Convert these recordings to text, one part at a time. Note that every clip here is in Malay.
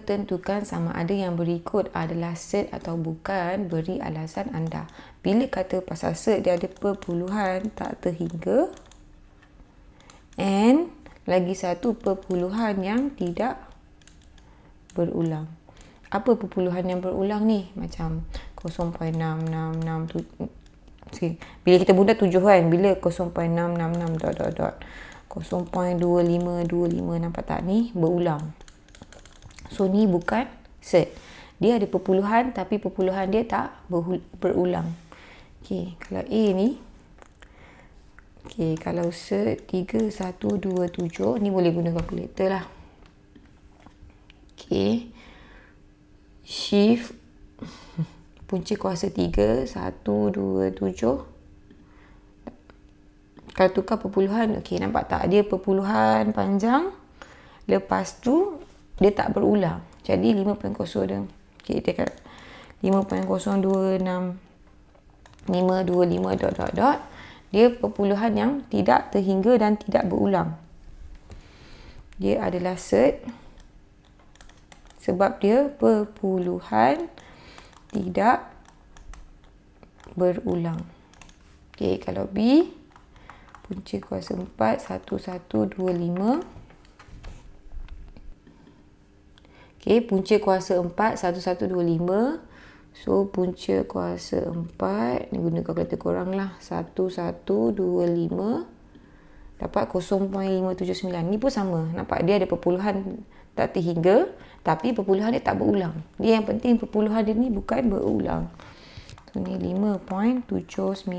Tentukan sama ada yang berikut adalah set atau bukan beri alasan anda. Bila kata pasal set dia ada perpuluhan tak terhingga and lagi satu perpuluhan yang tidak berulang. Apa perpuluhan yang berulang ni? Macam 0.666 okay. Bila kita bunda tujuh kan Bila 0.666 0.2525 nampak tak ni berulang So ni bukan set. Dia ada perpuluhan tapi perpuluhan dia tak berulang. Okay, kalau A ni Okey, kalau set 3127 ni boleh guna kalkulator lah. Okay, Shift punca kuasa 3127 kalau tukar perpuluhan Okay, nampak tak dia perpuluhan panjang lepas tu dia tak berulang. Jadi 5.0 dia. Okey dia kat 5.0265 dot dot dot. Dia perpuluhan yang tidak terhingga dan tidak berulang. Dia adalah set sebab dia perpuluhan tidak berulang. Okey, kalau B punca kuasa 4 1125 Okay, punca kuasa 4, 1125. So, punca kuasa 4, ni guna kalkulator korang lah. 1125 dapat 0.579. Ni pun sama. Nampak dia ada perpuluhan tak terhingga. Tapi perpuluhan dia tak berulang. Dia yang penting perpuluhan dia ni bukan berulang. So, ni 5.791406.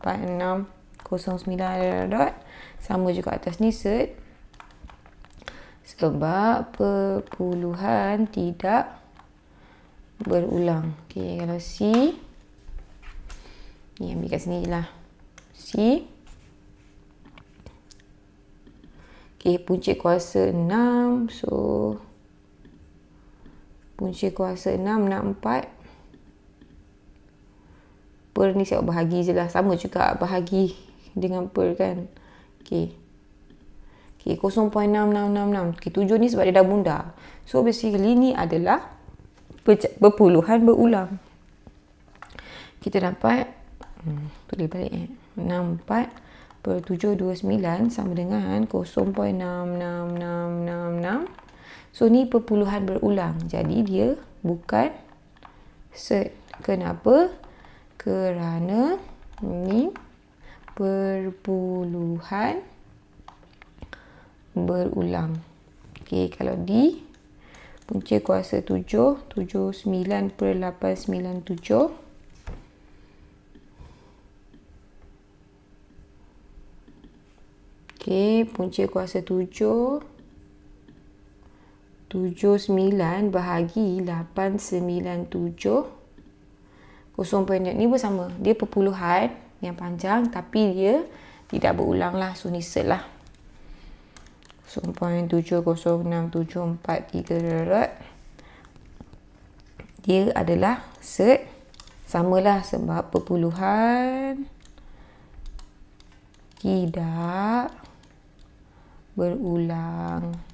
09 dot. Sama juga atas ni set sebab perpuluhan tidak berulang. Okey, kalau C ni ambil kat sini je lah. C Okey, punca kuasa 6. So punca kuasa 6 nak 4. Per ni saya bahagi je lah. Sama juga bahagi dengan per kan. Okey. Okay, 0.6666. Okay, tujuh ni sebab dia dah bundar. So, basically ni adalah berpuluhan berulang. Kita dapat, hmm, tulis balik eh. 64 per 729 sama dengan 0.66666. So, ni perpuluhan berulang. Jadi, dia bukan set. Kenapa? Kerana ni perpuluhan berulang. Okey, kalau D punca kuasa 7, 79/897. Okay, punca kuasa 7 79 bahagi 897 kosong pendek ni pun sama. Dia perpuluhan yang panjang tapi dia tidak berulang lah. So ni lah. 0.706743 dia adalah set samalah sebab perpuluhan tidak berulang 0.706743